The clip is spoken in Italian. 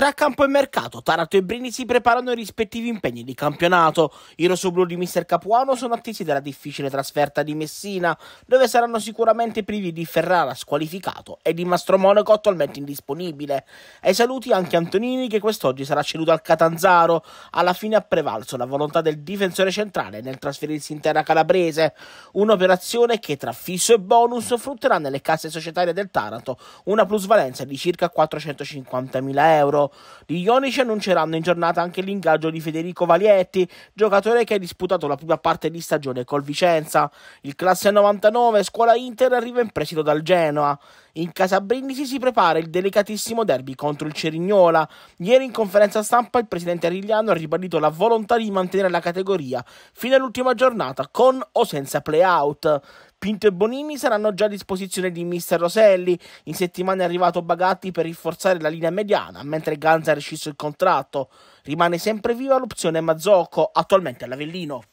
Tra campo e mercato, Taranto e Brini si preparano ai rispettivi impegni di campionato. I rossoblù di Mister Capuano sono attesi dalla difficile trasferta di Messina, dove saranno sicuramente privi di Ferrara squalificato e di Mastro Monaco attualmente indisponibile. Ai saluti anche Antonini che quest'oggi sarà ceduto al Catanzaro. Alla fine ha prevalso la volontà del difensore centrale nel trasferirsi in terra calabrese, un'operazione che tra fisso e bonus frutterà nelle casse societarie del Taranto una plusvalenza di circa 450.000 euro. Gli ionici annunceranno in giornata anche l'ingaggio di Federico Valietti, giocatore che ha disputato la prima parte di stagione col Vicenza. Il classe 99 scuola Inter arriva in prestito dal Genoa. In casa Brindisi si prepara il delicatissimo derby contro il Cerignola. Ieri in conferenza stampa il presidente Arigliano ha ribadito la volontà di mantenere la categoria fino all'ultima giornata con o senza playout. Pinto e Bonini saranno già a disposizione di Mister Roselli. In settimana è arrivato Bagatti per rinforzare la linea mediana, mentre Ganza ha rescisso il contratto. Rimane sempre viva l'opzione Mazzocco, attualmente all'Avellino.